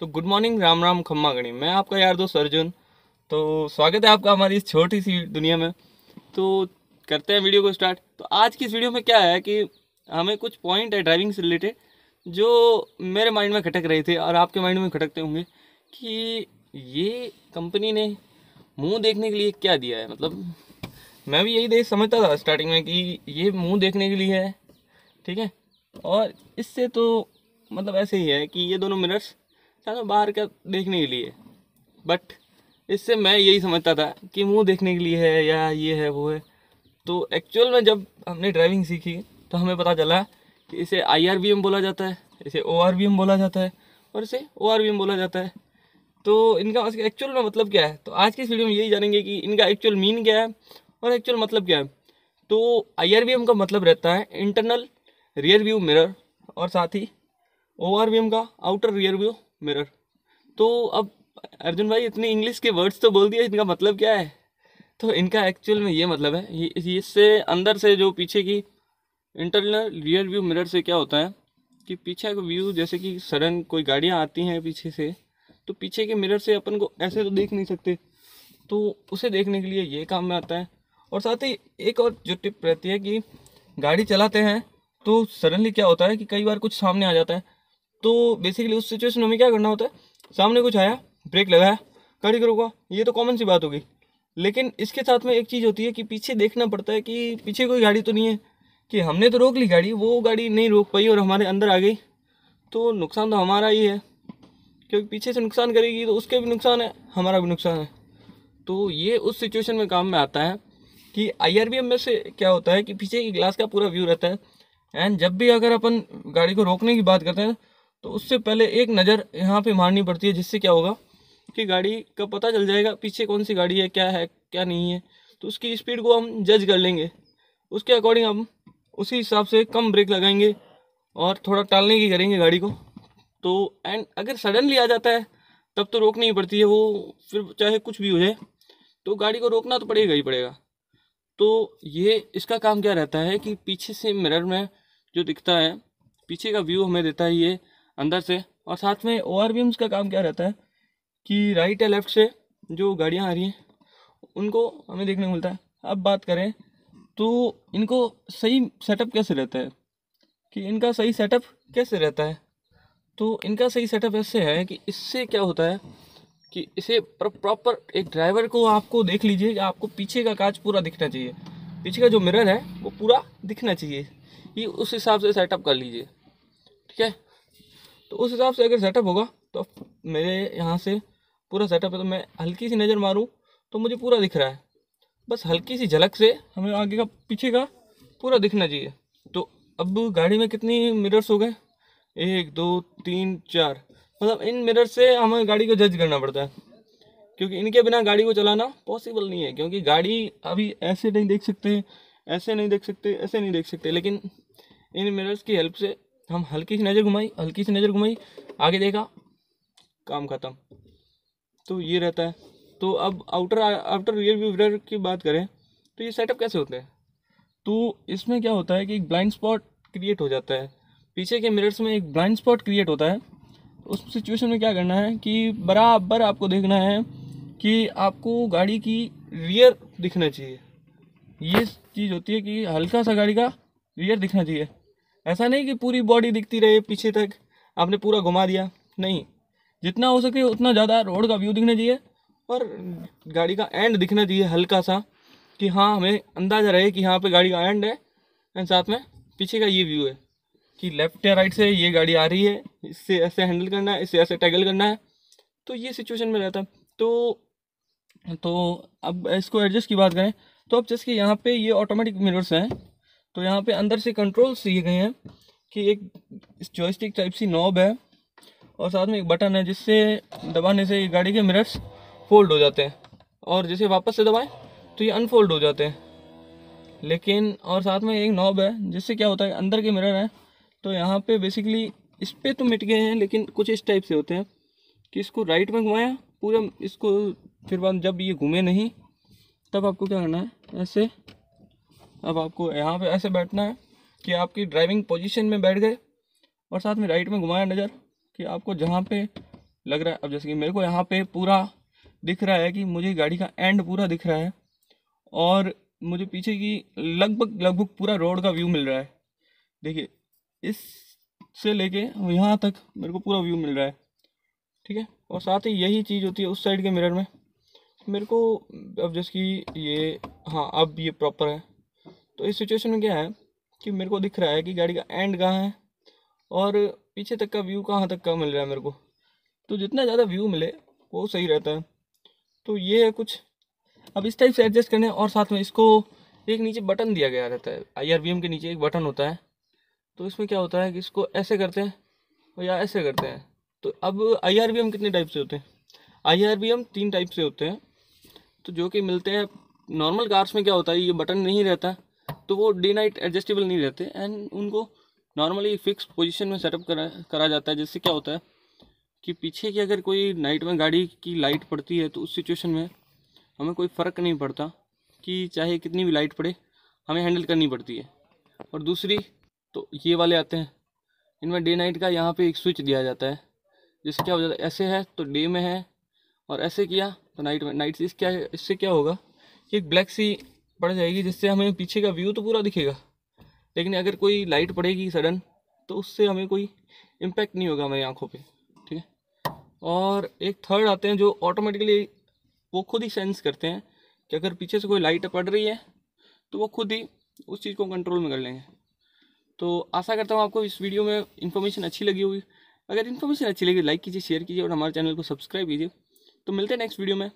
तो good morning Ram Ram खम्मा गणी मैं आपका यार दोस्त अर्जुन तो स्वागत है आपका हमारी इस छोटी सी दुनिया में तो करते हैं वीडियो को स्टार्ट तो आज की इस वीडियो में क्या है कि हमें कुछ पॉइंट है ड्राइविंग से रिलेटेड जो मेरे माइंड में खटक रहे थे और आपके माइंड में खटकते होंगे कि ये कंपनी ने मुंह देखने के लिए क्या दिया है मतलब मैं भी यही देख समझता था स्टार्टिंग में कि ये मुंह देखने के लिए है ठीक है और इससे तो मतलब ऐसे ही है कि ये दोनों मिरर्स जाता तो बाहर का देखने के लिए बट इससे मैं यही समझता था कि मुँह देखने के लिए है या ये है वो है तो एक्चुअल में जब हमने ड्राइविंग सीखी तो हमें पता चला कि इसे आई बोला जाता है इसे ओ बोला जाता है और इसे ओ बोला जाता है तो इनका एक्चुअल में मतलब क्या है तो आज की इस वीडियो में यही जानेंगे कि इनका एक्चुअल मीन क्या है और एक्चुअल मतलब क्या है तो आई का मतलब रहता है इंटरनल रियर व्यू मिरर और साथ ही ओ का आउटर रियर व्यू मिरर तो अब अर्जुन भाई इतनी इंग्लिश के वर्ड्स तो बोल दिए इनका मतलब क्या है तो इनका एक्चुअल में ये मतलब है इससे अंदर से जो पीछे की इंटरनल रियर व्यू मिरर से क्या होता है कि पीछे का व्यू जैसे कि सडन कोई गाड़ियाँ आती हैं पीछे से तो पीछे के मिरर से अपन को ऐसे तो देख नहीं सकते तो उसे देखने के लिए ये काम में आता है और साथ ही एक और जो टिप रहती है कि गाड़ी चलाते हैं तो सडनली क्या होता है कि कई बार कुछ सामने आ जाता है तो बेसिकली उस सिचुएशन में क्या करना होता है सामने कुछ आया ब्रेक लगाया गाड़ी रुका ये तो कॉमन सी बात होगी लेकिन इसके साथ में एक चीज़ होती है कि पीछे देखना पड़ता है कि पीछे कोई गाड़ी तो नहीं है कि हमने तो रोक ली गाड़ी वो गाड़ी नहीं रोक पाई और हमारे अंदर आ गई तो नुकसान तो हमारा ही है क्योंकि पीछे से नुकसान करेगी तो उसके भी नुकसान है हमारा भी नुकसान है तो ये उस सिचुएशन में काम में आता है कि आई में से क्या होता है कि पीछे की ग्लास का पूरा व्यू रहता है एंड जब भी अगर अपन गाड़ी को रोकने की बात करते हैं तो उससे पहले एक नज़र यहाँ पे मारनी पड़ती है जिससे क्या होगा कि गाड़ी का पता चल जाएगा पीछे कौन सी गाड़ी है क्या है क्या नहीं है तो उसकी स्पीड को हम जज कर लेंगे उसके अकॉर्डिंग हम उसी हिसाब से कम ब्रेक लगाएंगे और थोड़ा टालने की करेंगे गाड़ी को तो एंड अगर सडनली आ जाता है तब तो रोकनी ही पड़ती है वो फिर चाहे कुछ भी हो जाए तो गाड़ी को रोकना तो पड़ेगा ही पड़ेगा तो ये इसका काम क्या रहता है कि पीछे से मिरर में जो दिखता है पीछे का व्यू हमें देता है ये अंदर से और साथ में ओ बीम्स का काम क्या रहता है कि राइट या लेफ्ट से जो गाड़ियाँ आ रही हैं उनको हमें देखने को मिलता है अब बात करें तो इनको सही सेटअप कैसे रहता है कि इनका सही सेटअप कैसे रहता है तो इनका सही सेटअप ऐसे है कि इससे क्या होता है कि इसे प्रॉपर एक ड्राइवर को आपको देख लीजिए आपको पीछे का कांच पूरा दिखना चाहिए पीछे का जो मिरर है वो पूरा दिखना चाहिए ये उस हिसाब से सेटअप कर लीजिए ठीक है तो उस हिसाब से अगर सेटअप होगा तो मेरे यहाँ से पूरा सेटअप है तो मैं हल्की सी नज़र मारूँ तो मुझे पूरा दिख रहा है बस हल्की सी झलक से हमें आगे का पीछे का पूरा दिखना चाहिए तो अब गाड़ी में कितनी मिरर्स हो गए एक दो तीन चार मतलब इन मिरर से हमें गाड़ी को जज करना पड़ता है क्योंकि इनके बिना गाड़ी को चलाना पॉसिबल नहीं है क्योंकि गाड़ी अभी ऐसे नहीं देख सकते ऐसे नहीं देख सकते ऐसे नहीं देख सकते लेकिन इन मिरर्स की हेल्प से तो हम हल्की सी नज़र घुमाई हल्की सी नज़र घुमाई आगे देखा काम ख़त्म तो ये रहता है तो अब outer outer rear view mirror की बात करें तो ये सेटअप कैसे होते हैं तो इसमें क्या होता है कि एक ब्लाइंड स्पॉट क्रिएट हो जाता है पीछे के मिरर्स में एक ब्लाइंड स्पॉट क्रिएट होता है उस सिचुएशन में क्या करना है कि बराबर आपको देखना है कि आपको गाड़ी की रियर दिखना चाहिए ये चीज़ होती है कि हल्का सा गाड़ी का रियर दिखना चाहिए ऐसा नहीं कि पूरी बॉडी दिखती रहे पीछे तक आपने पूरा घुमा दिया नहीं जितना हो सके उतना ज़्यादा रोड का व्यू दिखना चाहिए और गाड़ी का एंड दिखना चाहिए हल्का सा कि हाँ हमें अंदाज़ा रहे कि यहाँ पे गाड़ी का एंड है एंड साथ में पीछे का ये व्यू है कि लेफ्ट या राइट से ये गाड़ी आ रही है इससे ऐसे हैंडल करना है इससे ऐसे टैगल करना है तो ये सिचुएशन में रहता है तो तो अब इसको एडजस्ट की बात करें तो अब जैसे कि यहाँ पे ये ऑटोमेटिक मिरर्स हैं तो यहाँ पे अंदर से कंट्रोल्स दिए गए हैं कि एक जॉयस्टिक टाइप सी नॉब है और साथ में एक बटन है जिससे दबाने से गाड़ी के मिरर्स फोल्ड हो जाते हैं और जैसे वापस से दबाएं तो ये अनफोल्ड हो जाते हैं लेकिन और साथ में एक नॉब है जिससे क्या होता है अंदर के मिरर हैं तो यहाँ पे बेसिकली इस पर तो मिट गए हैं लेकिन कुछ इस टाइप से होते हैं कि इसको राइट में घुमाया पूरा इसको फिर बाद जब ये घूमे नहीं तब आपको क्या करना है ऐसे अब आपको यहाँ पे ऐसे बैठना है कि आपकी ड्राइविंग पोजीशन में बैठ गए और साथ में राइट में घुमाया नज़र कि आपको जहाँ पे लग रहा है अब जैसे कि मेरे को यहाँ पे पूरा दिख रहा है कि मुझे गाड़ी का एंड पूरा दिख रहा है और मुझे पीछे की लगभग लगभग पूरा रोड का व्यू मिल रहा है देखिए इस से लेके यहाँ तक मेरे को पूरा व्यू मिल रहा है ठीक है और साथ ही यही चीज़ होती है उस साइड के मिरर में मेरे को अब जैसे कि ये हाँ अब ये प्रॉपर है तो इस सिचुएशन में क्या है कि मेरे को दिख रहा है कि गाड़ी का एंड कहाँ है और पीछे तक का व्यू कहाँ तक का मिल रहा है मेरे को तो जितना ज़्यादा व्यू मिले वो सही रहता है तो ये है कुछ अब इस टाइप से एडजस्ट करने और साथ में इसको एक नीचे बटन दिया गया रहता है आई के नीचे एक बटन होता है तो इसमें क्या होता है कि इसको ऐसे करते हैं या ऐसे करते हैं तो अब आई कितने टाइप से होते हैं आई तीन टाइप से होते हैं तो जो कि मिलते हैं नॉर्मल कार्स में क्या होता है ये बटन नहीं रहता तो वो डे नाइट एडजस्टेबल नहीं रहते एंड उनको नॉर्मली फिक्स पोजिशन में सेटअप करा करा जाता है जिससे क्या होता है कि पीछे की अगर कोई नाइट में गाड़ी की लाइट पड़ती है तो उस सिचुएशन में हमें कोई फ़र्क नहीं पड़ता कि चाहे कितनी भी लाइट पड़े हमें हैंडल करनी पड़ती है और दूसरी तो ये वाले आते हैं इनमें डे नाइट का यहाँ पे एक स्विच दिया जाता है जिससे क्या हो जाता है ऐसे है तो डे में है और ऐसे किया तो नाइट में नाइट से क्या इससे क्या होगा कि एक ब्लैक सी पड़ जाएगी जिससे हमें पीछे का व्यू तो पूरा दिखेगा लेकिन अगर कोई लाइट पड़ेगी सडन तो उससे हमें कोई इम्पैक्ट नहीं होगा हमारी आँखों पर ठीक है और एक थर्ड आते हैं जो ऑटोमेटिकली वो खुद ही सेंस करते हैं कि अगर पीछे से कोई लाइट पड़ रही है तो वो खुद ही उस चीज़ को कंट्रोल में कर लेंगे तो आशा करता हूँ आपको इस वीडियो में इन्फॉर्मेशन अच्छी लगी होगी अगर इन्फॉर्मेशन अच्छी लगी लाइक कीजिए शेयर कीजिए और हमारे चैनल को सब्सक्राइब कीजिए तो मिलते हैं नेक्स्ट वीडियो में